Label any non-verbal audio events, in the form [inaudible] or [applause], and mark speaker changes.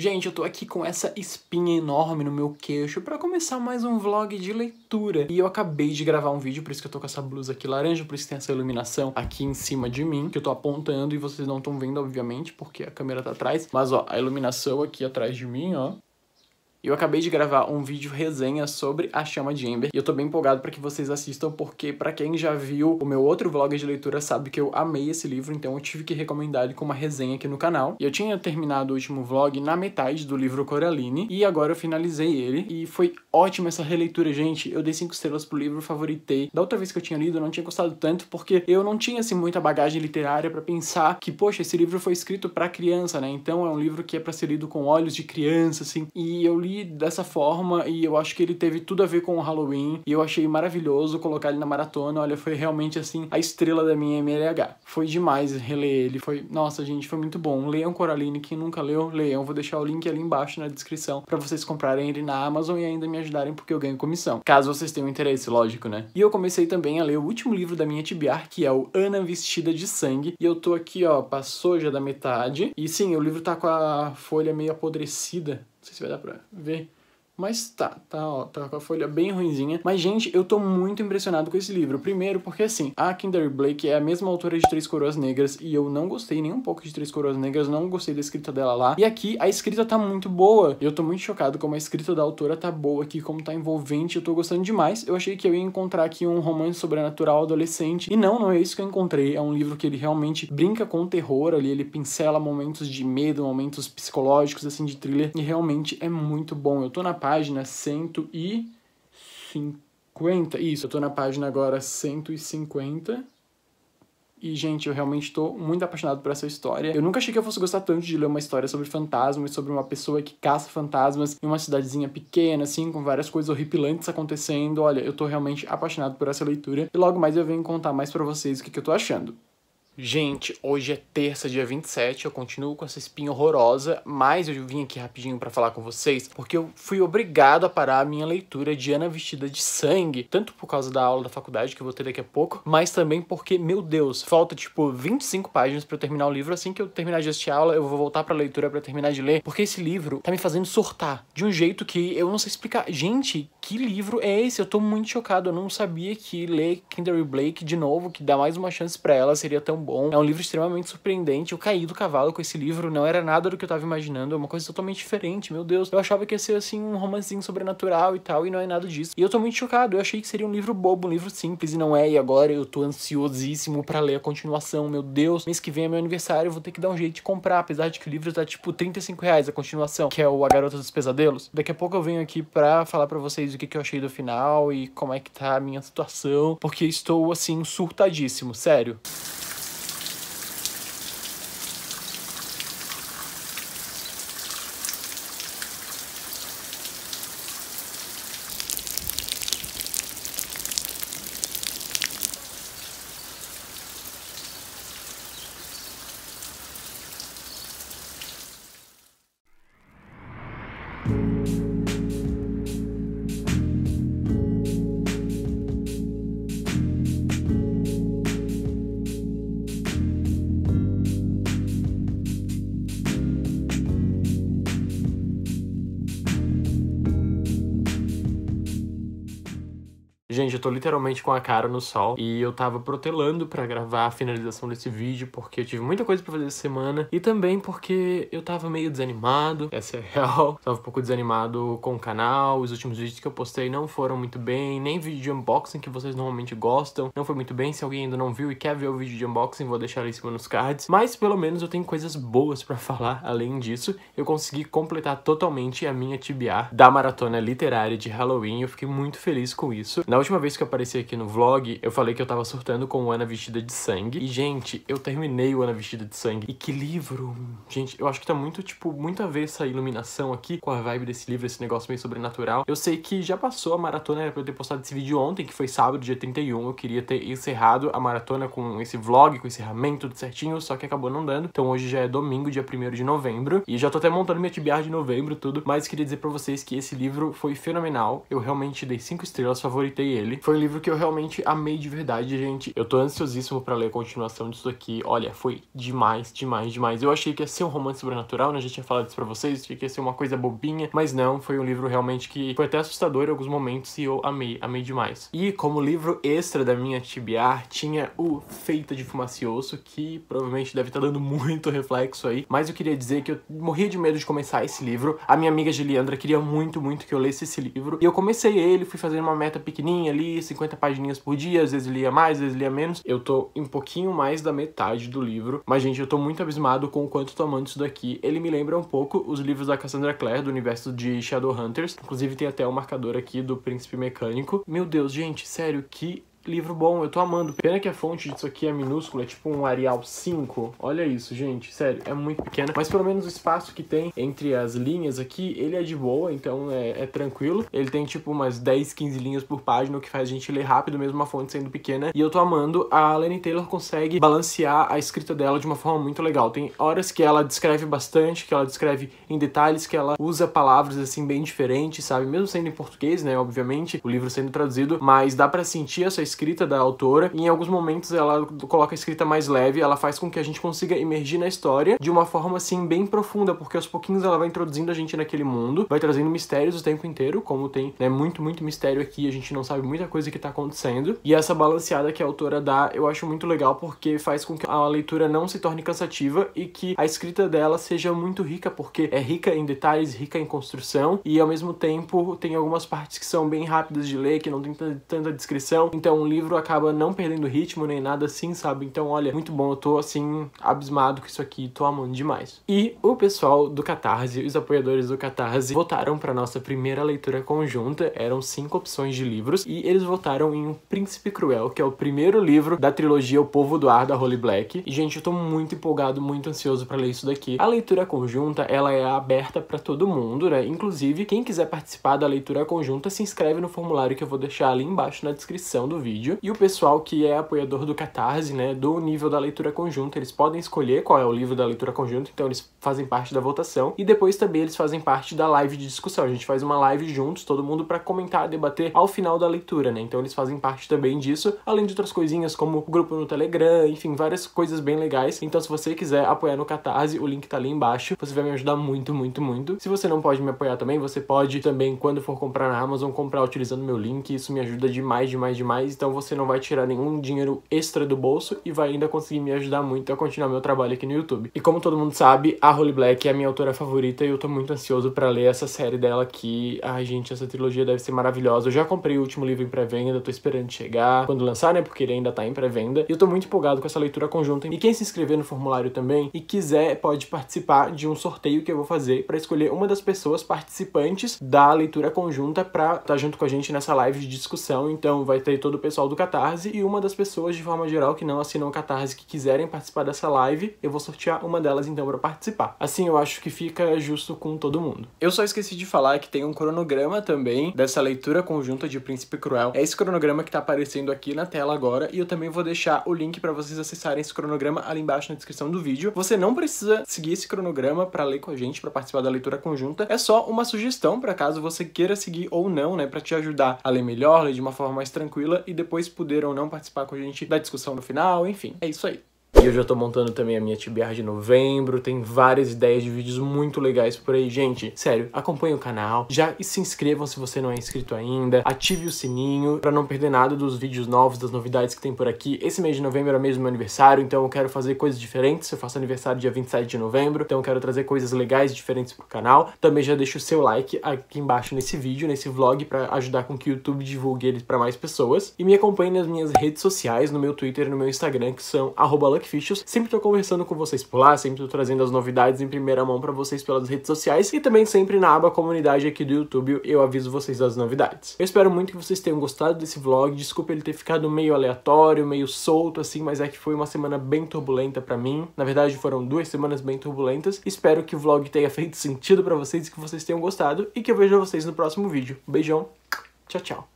Speaker 1: Gente, eu tô aqui com essa espinha enorme no meu queixo para começar mais um vlog de leitura. E eu acabei de gravar um vídeo, por isso que eu tô com essa blusa aqui laranja, por isso tem essa iluminação aqui em cima de mim, que eu tô apontando e vocês não estão vendo, obviamente, porque a câmera tá atrás. Mas, ó, a iluminação aqui atrás de mim, ó, eu acabei de gravar um vídeo resenha sobre A Chama de Ember e eu tô bem empolgado para que vocês assistam porque para quem já viu o meu outro vlog de leitura sabe que eu amei esse livro, então eu tive que recomendar ele com uma resenha aqui no canal. E eu tinha terminado o último vlog na metade do livro Coraline e agora eu finalizei ele e foi ótima essa releitura, gente. Eu dei cinco estrelas pro livro, favoritei. Da outra vez que eu tinha lido eu não tinha gostado tanto porque eu não tinha assim muita bagagem literária para pensar que, poxa, esse livro foi escrito para criança, né? Então é um livro que é para ser lido com olhos de criança assim. E eu li dessa forma e eu acho que ele teve tudo a ver com o Halloween e eu achei maravilhoso colocar ele na maratona. Olha, foi realmente assim a estrela da minha MLH. Foi demais reler ele, foi, nossa, gente, foi muito bom. Leiam Coraline, quem nunca leu, leiam. Vou deixar o link ali embaixo na descrição para vocês comprarem ele na Amazon e ainda me ajudarem porque eu ganho comissão. Caso vocês tenham interesse, lógico, né? E eu comecei também a ler o último livro da minha TBR, que é o Ana Vestida de Sangue, e eu tô aqui, ó, passou já da metade. E sim, o livro tá com a folha meio apodrecida, não sei se vai dar pra ver. Mas tá, tá, ó, tá com a folha bem ruinzinha. Mas, gente, eu tô muito impressionado com esse livro. Primeiro, porque assim, a Kinder Blake é a mesma autora de Três Coroas Negras e eu não gostei nem um pouco de Três Coroas Negras, não gostei da escrita dela lá. E aqui a escrita tá muito boa. Eu tô muito chocado como a escrita da autora tá boa aqui, como tá envolvente, eu tô gostando demais. Eu achei que eu ia encontrar aqui um romance sobrenatural adolescente. E não, não é isso que eu encontrei. É um livro que ele realmente brinca com o terror ali, ele pincela momentos de medo, momentos psicológicos, assim, de thriller. E realmente é muito bom. Eu tô na parte página 150. Isso, eu tô na página agora 150. E, gente, eu realmente tô muito apaixonado por essa história. Eu nunca achei que eu fosse gostar tanto de ler uma história sobre fantasmas, sobre uma pessoa que caça fantasmas em uma cidadezinha pequena, assim, com várias coisas horripilantes acontecendo. Olha, eu tô realmente apaixonado por essa leitura. E logo mais eu venho contar mais para vocês o que, que eu tô achando. Gente, hoje é terça, dia 27, eu continuo com essa espinha horrorosa, mas eu vim aqui rapidinho para falar com vocês, porque eu fui obrigado a parar a minha leitura de Ana Vestida de Sangue, tanto por causa da aula da faculdade que eu vou ter daqui a pouco, mas também porque, meu Deus, falta tipo 25 páginas para eu terminar o livro, assim que eu terminar de assistir a aula, eu vou voltar para a leitura para terminar de ler, porque esse livro tá me fazendo surtar de um jeito que eu não sei explicar. Gente, que livro é esse? Eu tô muito chocado, eu não sabia que ler Kinder Blake de novo, que dá mais uma chance para ela, seria tão bom. É um livro extremamente surpreendente, eu caí do cavalo com esse livro, não era nada do que eu tava imaginando, é uma coisa totalmente diferente, meu Deus. Eu achava que ia ser, assim, um romancinho sobrenatural e tal, e não é nada disso. E eu tô muito chocado, eu achei que seria um livro bobo, um livro simples, e não é, e agora eu tô ansiosíssimo para ler a continuação, meu Deus. Mês que vem é meu aniversário, eu vou ter que dar um jeito de comprar, apesar de que o livro tá, tipo, 35 reais a continuação, que é o A Garota dos Pesadelos. Daqui a pouco eu venho aqui pra falar para vocês o que, que eu achei do final e como é que tá a minha situação, porque estou assim surtadíssimo, sério. Gente, eu tô literalmente com a cara no sol e eu tava protelando para gravar a finalização desse vídeo porque eu tive muita coisa para fazer essa semana e também porque eu tava meio desanimado, essa é real. [laughs] Tava um pouco desanimado com o canal, os últimos vídeos que eu postei não foram muito bem, nem vídeo de unboxing que vocês normalmente gostam, não foi muito bem. Se alguém ainda não viu e quer ver o vídeo de unboxing, vou deixar ali em cima nos cards. Mas pelo menos eu tenho coisas boas para [laughs] falar além disso. Eu consegui completar totalmente a minha TBA da maratona literária de Halloween, eu fiquei muito feliz com isso. Na última última vez que eu apareci aqui no vlog, eu falei que eu tava surtando com o Ana Vestida de Sangue. E, gente, eu terminei o Ana Vestida de Sangue. E que livro! Gente, eu acho que tá muito, tipo, muito a ver essa iluminação aqui com a vibe desse livro, esse negócio meio sobrenatural. Eu sei que já passou a maratona, era pra eu ter postado esse vídeo ontem, que foi sábado, dia 31. Eu queria ter encerrado a maratona com esse vlog, com encerramento, tudo certinho, só que acabou não dando. Então hoje já é domingo, dia 1 de novembro. E já tô até montando minha TBR de novembro, tudo. Mas queria dizer pra vocês que esse livro foi fenomenal. Eu realmente dei 5 estrelas, favoritei ele. Foi um livro que eu realmente amei de verdade, gente. Eu tô ansiosíssimo para ler a continuação disso aqui. Olha, foi demais, demais, demais. Eu achei que ia ser um romance sobrenatural, né? já tinha falado isso pra vocês, que ia ser uma coisa bobinha, mas não, foi um livro realmente que foi até assustador em alguns momentos e eu amei, amei demais. E como livro extra da minha TBR, tinha o Feita de Fumacioso, que provavelmente deve estar tá dando [laughs] muito reflexo aí, mas eu queria dizer que eu morria de medo de começar esse livro. A minha amiga Giliandra queria muito, muito que eu lesse esse livro, e eu comecei ele, fui fazer uma meta pequenininha, Assim, ali, 50 páginas por dia, às vezes lia mais, às vezes lia menos. Eu tô um pouquinho mais da metade do livro, mas, gente, eu tô muito abismado com o quanto tô amando isso daqui. Ele me lembra um pouco os livros da Cassandra Clare, do universo de Shadowhunters. Inclusive, tem até o um marcador aqui do Príncipe Mecânico. Meu Deus, gente, sério, que livro bom, eu tô amando. Pena que a fonte disso aqui é minúscula, é tipo um Arial 5. Olha isso, gente, sério, é muito pequena. Mas pelo menos o espaço que tem entre as linhas aqui, ele é de boa, então é, é tranquilo. Ele tem tipo umas 10, 15 linhas por página, o que faz a gente ler rápido, mesmo a fonte sendo pequena. E eu tô amando, a Lenny Taylor consegue balancear a escrita dela de uma forma muito legal. Tem horas que ela descreve bastante, que ela descreve em detalhes, que ela usa palavras assim bem diferentes, sabe? Mesmo sendo em português, né, obviamente, o livro sendo traduzido, mas dá para sentir essa escrita da autora, e em alguns momentos ela coloca a escrita mais leve, ela faz com que a gente consiga imergir na história de uma forma assim bem profunda, porque aos pouquinhos ela vai introduzindo a gente naquele mundo, vai trazendo mistérios o tempo inteiro, como tem né, muito, muito mistério aqui, a gente não sabe muita coisa que tá acontecendo. E essa balanceada que a autora dá, eu acho muito legal porque faz com que a leitura não se torne cansativa e que a escrita dela seja muito rica, porque é rica em detalhes, rica em construção, e ao mesmo tempo tem algumas partes que são bem rápidas de ler, que não tem tanta descrição. Então um livro acaba não perdendo ritmo nem nada assim, sabe? Então, olha, muito bom, eu tô assim, abismado com isso aqui, tô amando demais. E o pessoal do Catarse, os apoiadores do Catarse, votaram pra nossa primeira leitura conjunta, eram cinco opções de livros, e eles votaram em O Príncipe Cruel, que é o primeiro livro da trilogia O Povo do Ar da Holy Black. E, gente, eu tô muito empolgado, muito ansioso para ler isso daqui. A leitura conjunta, ela é aberta para todo mundo, né? Inclusive, quem quiser participar da leitura conjunta, se inscreve no formulário que eu vou deixar ali embaixo na descrição do vídeo vídeo. E o pessoal que é apoiador do Catarse, né, do nível da leitura conjunta, eles podem escolher qual é o livro da leitura conjunta, então eles fazem parte da votação. E depois também eles fazem parte da live de discussão. A gente faz uma live juntos, todo mundo, para comentar, debater ao final da leitura, né? Então eles fazem parte também disso, além de outras coisinhas como o grupo no Telegram, enfim, várias coisas bem legais. Então se você quiser apoiar no Catarse, o link tá ali embaixo. Você vai me ajudar muito, muito, muito. Se você não pode me apoiar também, você pode também, quando for comprar na Amazon, comprar utilizando meu link. Isso me ajuda demais, demais, demais então você não vai tirar nenhum dinheiro extra do bolso e vai ainda conseguir me ajudar muito a continuar meu trabalho aqui no YouTube. E como todo mundo sabe, a Holly Black é a minha autora favorita e eu tô muito ansioso para ler essa série dela aqui. Ai, gente, essa trilogia deve ser maravilhosa. Eu já comprei o último livro em pré-venda, tô esperando chegar quando lançar, né, porque ele ainda tá em pré-venda. E eu tô muito empolgado com essa leitura conjunta. E quem se inscrever no formulário também e quiser pode participar de um sorteio que eu vou fazer para escolher uma das pessoas participantes da leitura conjunta para estar tá junto com a gente nessa live de discussão. Então vai ter todo o pessoal do Catarse e uma das pessoas, de forma geral, que não assinam o Catarse que quiserem participar dessa live. Eu vou sortear uma delas então para participar. Assim eu acho que fica justo com todo mundo. Eu só esqueci de falar que tem um cronograma também dessa leitura conjunta de Príncipe Cruel. É esse cronograma que tá aparecendo aqui na tela agora e eu também vou deixar o link para vocês acessarem esse cronograma ali embaixo na descrição do vídeo. Você não precisa seguir esse cronograma para ler com a gente, para participar da leitura conjunta. É só uma sugestão para caso você queira seguir ou não, né, para te ajudar a ler melhor, ler de uma forma mais tranquila e depois puderam não participar com a gente da discussão no final, enfim, é isso aí. E eu já tô montando também a minha TBR de novembro, tem várias ideias de vídeos muito legais por aí. Gente, sério, acompanhe o canal, já se inscrevam se você não é inscrito ainda, ative o sininho para não perder nada dos vídeos novos, das novidades que tem por aqui. Esse mês de novembro é o mês do meu aniversário, então eu quero fazer coisas diferentes. Eu faço aniversário dia 27 de novembro, então eu quero trazer coisas legais diferentes pro canal. Também já deixa o seu like aqui embaixo nesse vídeo, nesse vlog, para ajudar com que o YouTube divulgue ele para mais pessoas. E me acompanhe nas minhas redes sociais, no meu Twitter e no meu Instagram, que são arroba Sempre tô conversando com vocês por lá, sempre tô trazendo as novidades em primeira mão para vocês pelas redes sociais e também sempre na aba comunidade aqui do YouTube eu aviso vocês das novidades. Eu espero muito que vocês tenham gostado desse vlog, desculpa ele ter ficado meio aleatório, meio solto assim, mas é que foi uma semana bem turbulenta para mim. Na verdade foram duas semanas bem turbulentas. Espero que o vlog tenha [laughs] feito sentido para vocês, que vocês tenham gostado e que eu vejo vocês no próximo vídeo. Beijão, tchau, tchau.